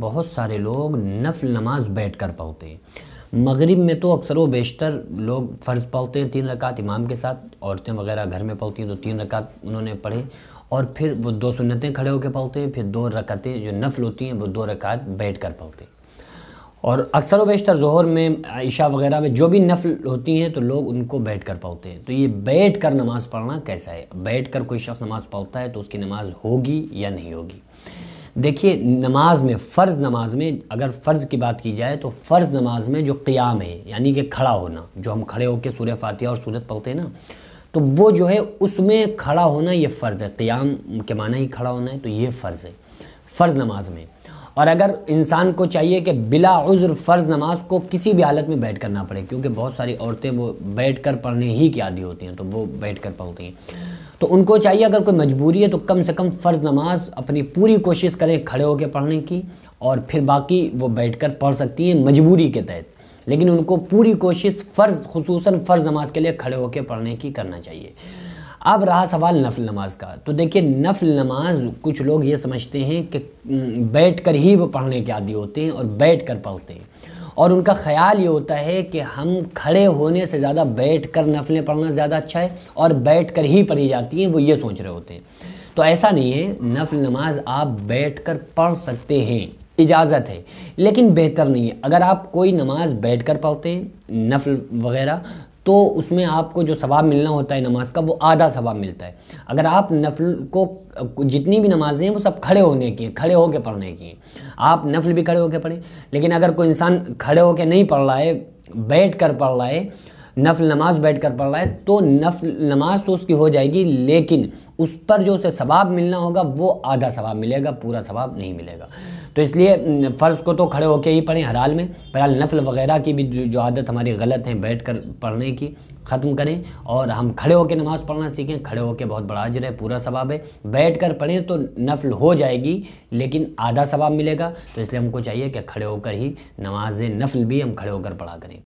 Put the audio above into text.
बहुत सारे लोग नफल नमाज बैठ कर पढ़ते हैं मगरिब में तो अक्सर व बेशतर लोग फ़र्ज़ पढ़ते हैं तीन रकात इमाम के साथ औरतें वगैरह घर में पढ़ती हैं तो तीन रकात उन्होंने पढ़े और फिर वो दो सुन्नतें खड़े होकर पढ़ते हैं फिर दो रकातें जो नफल होती हैं वो दो रकात बैठ कर पढ़ते हैं और अक्सर व बेशतर जहर में ईशा वगैरह में जो भी नफल होती हैं तो लोग उनको बैठ कर पढ़ते हैं तो ये बैठ कर नमाज़ पढ़ना कैसा है बैठ कर कोई शख्स नमाज़ पढ़ता है तो उसकी नमाज़ होगी या नहीं होगी देखिए नमाज में फ़र्ज़ नमाज में अगर फ़र्ज़ की बात की जाए तो फ़र्ज़ नमाज में जो क़ियाम है यानी कि खड़ा होना जो हम खड़े होकर सूर्य फातिहा और सूरत पढ़ते हैं ना तो वो जो है उसमें खड़ा होना ये फ़र्ज़ है क़्याम के माना ही खड़ा होना है तो ये फ़र्ज़ है फ़र्ज़ नमाज में और अगर इंसान को चाहिए कि बिला उज़्र फ़र्ज़ नमाज को किसी भी हालत में बैठ कर ना पड़े क्योंकि बहुत सारी औरतें वो बैठ कर पढ़ने ही की आदि होती हैं तो वो बैठ कर पढ़ती हैं तो उनको चाहिए अगर कोई मजबूरी है तो कम से कम फ़र्ज़ नमाज अपनी पूरी कोशिश करें खड़े होकर पढ़ने की और फिर बाकी वो बैठकर पढ़ सकती हैं मजबूरी के तहत लेकिन उनको पूरी कोशिश फ़र्ज़ खसूस फ़र्ज़ नमाज के लिए खड़े होकर पढ़ने की करना चाहिए अब रहा सवाल नफल नमाज का तो देखिए नफल नमाज कुछ लोग ये समझते हैं कि बैठ कर ही वो पढ़ने के आदि होते हैं और बैठ कर पढ़ते हैं और उनका ख्याल ये होता है कि हम खड़े होने से ज़्यादा बैठ कर नफलें पढ़ना ज़्यादा अच्छा है और बैठ कर ही पढ़ी जाती हैं वो ये सोच रहे होते हैं तो ऐसा नहीं है नफल नमाज आप बैठ कर पढ़ सकते हैं इजाज़त है लेकिन बेहतर नहीं है अगर आप कोई नमाज बैठ कर पढ़ते हैं नफल वगैरह तो उसमें आपको जो सवाब मिलना होता है नमाज का वो आधा सवाब मिलता है अगर आप नफल को जितनी भी नमाजें हैं वो सब खड़े होने की हैं खड़े होकर पढ़ने की हैं आप नफल भी खड़े होकर पढ़ें लेकिन अगर कोई इंसान खड़े होकर नहीं पढ़ रहा है बैठ कर पढ़ रहा है नफल नमाज बैठ कर पढ़ रहा है तो नफल नमाज तो उसकी हो जाएगी लेकिन उस पर जो उसे सवाब मिलना होगा वो आधा सवाब मिलेगा पूरा सवाब नहीं मिलेगा तो इसलिए फ़र्ज़ को तो खड़े होकर ही पढ़ें हर हाल में बहरहाल नफल वगैरह की भी जो आदत हमारी गलत है बैठ कर पढ़ने की ख़त्म करें और हम खड़े होकर नमाज़ पढ़ना सीखें खड़े होकर बहुत बड़ा अजर है पूरा सवाब है बैठ कर पढ़ें तो नफल हो जाएगी लेकिन आधा सवाब मिलेगा तो इसलिए हमको चाहिए कि खड़े होकर ही नमाज नफल भी हम खड़े होकर पढ़ा करें